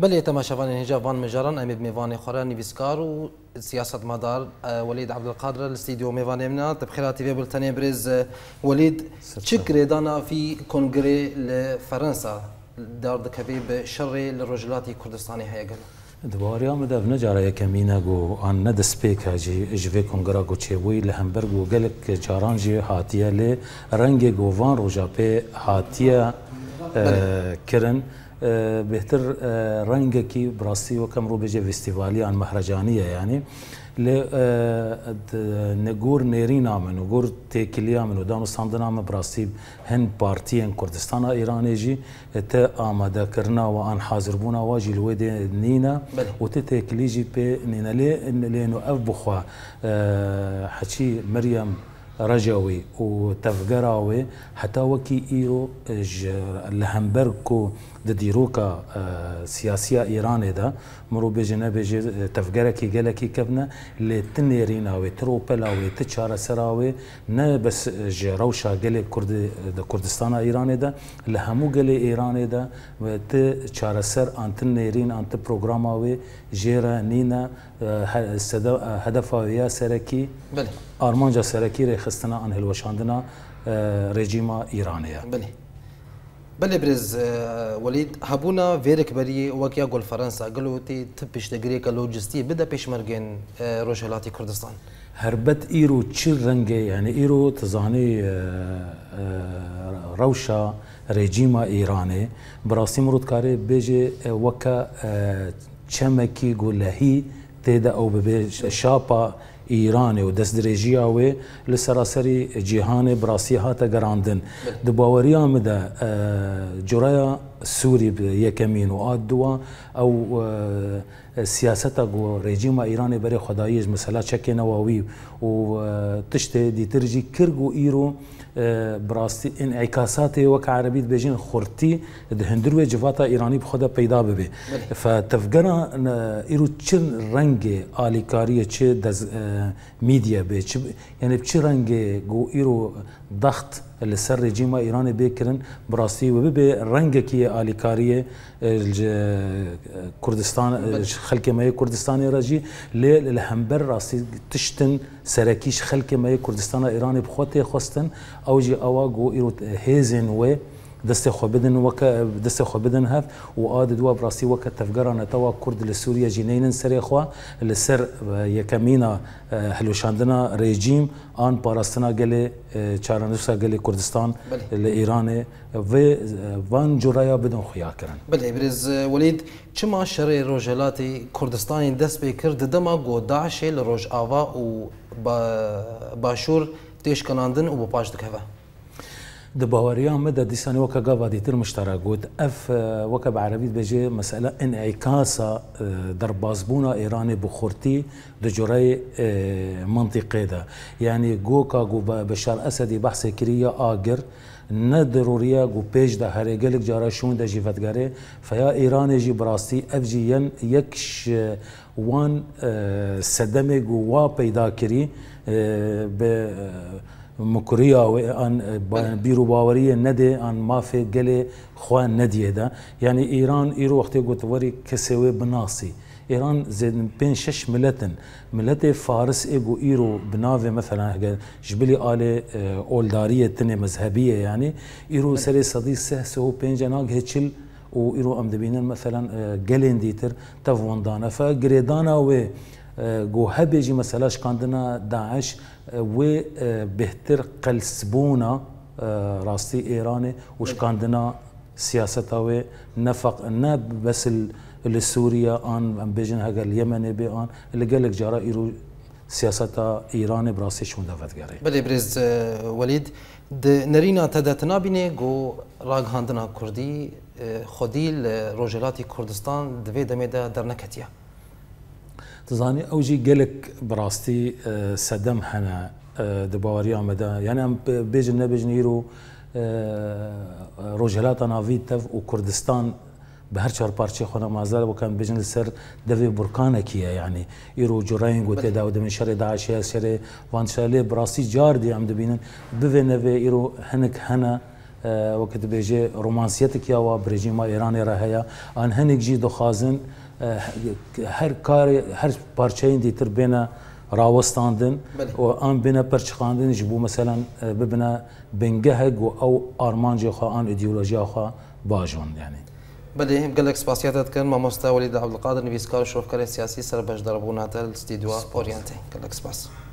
بل تماشا وان انهجا فان مجران امید ميفاني خورانی ویسکار وسياسة مدار آه، وليد عبد القادر الاستديو ميفاني منا تبخيراتي في بلتانيا بريز آه، وليد شكري دانا في كونغري لفرنسا دار دكبي بشري للرجلات كردستاني هيا قال دواریا مده و نجاره کمینه گو آن ند سپیک هجی اجوه کنگرا گو چهوی لهمبرگ و گلک جاران جی حاتیه لی رنگ گووان روژا پی حاتیه آه، آه، بهتر ڕەنگەکی آه، براسی و ڕوو بێژێ فستیڤالیان فستیوالی آن مهرجانیه یعنی ل آه، نگور نیری نامه نگور من و دانو بڕاستی نامه براسی هن پارتی تە کردستان ایرانی جی ژی آماده کرنا و آن حاضر پێ نینە لێ لێن و جی نینا اف بخوا حەچی مریەم رجوي وتفقراوي حتى وكي ايرو لهمبركو د دیروکا سیاسی ایران ده مرو بجه نه بجه تفګرکی ګلکی کبنه لتنیرینا و تروپلا و ته چاره سره و نه بس جرو شاګل کرد د کردستان ایران ده له همو ګل ایران ده و ته چاره سر انتن نیرین انت پروګراما و جره نینا هدف یا سرکی بله آرمانجا سرکی رخصتنا ان هلوشاندنا رژیم ایرانیه بله بلبرز وليد هبونا فيرك بري وكيا قول فرنسا قالوا تي تبش دقريكا لوجستي بدا بيش مرقين روجهلاتي كردستان هربت ايرو تشير رنجي يعني ايرو تزاني روشا رژیما ایرانه براسی مرود کاری بیجه وکا چمکی گلهی تیدا او به شاپا ایران و دەستدرێژیا وێ لە سەراسەری جیهانێ براسیهاتە گەڕاندن دە باوەریان مدە جۆرایە سوری یکمین و آد دوا او سیاست و رژیم ایران برای خداییش مثلا چک نواوی و تشت دیتر جی کرگ و ایرو براستی انعکاسات وک عربیت بجین خورتی ده هندرو جواتا ایرانی بخدا پیدا ببه فتفگنا ایرو چه رنگ آلیکاری چه دز میدیا به یعنی چه رنگ گو ایرو دخت لسر رژیما ایران بکرن براستی و به رنگکی آلیکاری کردستان خلک مای کردستان راجی ل همبر راستی تشتن سرکیش خلک مای کردستان ایران بخوته خواستن اوجی اوا گو ایرو هیزن و دەستی خۆ بدن وک دەستی خۆ بدن هف و وک دووە بڕاستی وەکە تەفگەرانەتەوە کورد لە سووریە ژینینن سرێخوا لەسەر یەکەمینە هەلوشاندنە رژیم آن پاراستنا گله چارەنووسە کردستان کوردستان بله. ایران و وان جوڕایە بدن کرن بلێ برز ولید چما شەڕێ رجلاتی کوردستانی دست به کرد دما گوداشل لە آوا و تیش کنندن و با پاش دکەوە د دباوريان مدى ديسان وكا قابا ديتر مشتركوت اف اه، وكا بعربيت بجي مسألة انعكاسة اه، دربازبونا ايراني بخورتي دجوري اه، منطقة دا يعني جوكا جو بشار اسدي بحث كريا اجر نه ضروریه گو پیش ده هر گلک جارا شون ده جیفتگره فیا ایران جی براستی اف جی ین یکش وان سدمه گو وا پیدا کری به مکریا و آن بیرو باوری نده آن مافه گله خوان ندیه ده یعنی ایران ایرو وقتی گوتوری کسی و بناسی ايران زين بين شش ملتن ملت فارس ايجو ايرو بنافي مثلا جبلي آلي اه، اولداريه تنه مذهبيه يعني ايرو سري صدي سه سو بين جناق هيتشل و ايرو ام دبينن مثلا جالين اه، ديتر تفوندانا فجريدانا و گو جي مثلا شکاندنا داعش اه، و اه، بهتر قلسبونا اه، راستی ایرانه وشکاندنا سياسته و نفق نه بس لسوريا ان بيجن هاجر اليمن بي ان اللي قال لك جرى ايرو سياسه ايراني براسي شو دافت قاري بلي بريز وليد نرينا تداتنا بيني جو راغ هاندنا كردي خديل روجلاتي كردستان دفيدا ميدا درنكتيا تزاني اوجي تزانی ئەوجی گەلک بڕاستی سەدەم هەنە دەباوەریان مەدا یانیان بێژن نەبێژن هیر و ڕۆژهلاتە ناوی تەف و کوردستان بە هەر چارپارچی خۆنا مازار بکەن بژن لەسەر دەوێ بورکانێکیە یعنی ئیرۆ جوڕین گوتێدا و دەمێن شەرێ داعشە سێرێ وانشالێ بڕاستی جار دیام دەبینن ببێ نەوێ ئیرۆ هەنک هنا وەکە دەبێژێ ڕۆمانسیەتێکیاوە برێژیما ئێرانێ ڕە هەیە ئەن هەنێک جی دەخوازن هر کار هر پارچه این دیتر بین راوستاندن بله. و آن بین پرچخاندن جبو مثلا ببنا بنگهگ و او جا خو آن ایدئولوژی خو باجون یعنی بله هم گلک سپاسیاتت کن ما مستولی عبدالقادر نویسکار شوفکار سیاسی سر بجدار بوناتل استیدوا پوریانتی گلک سپاس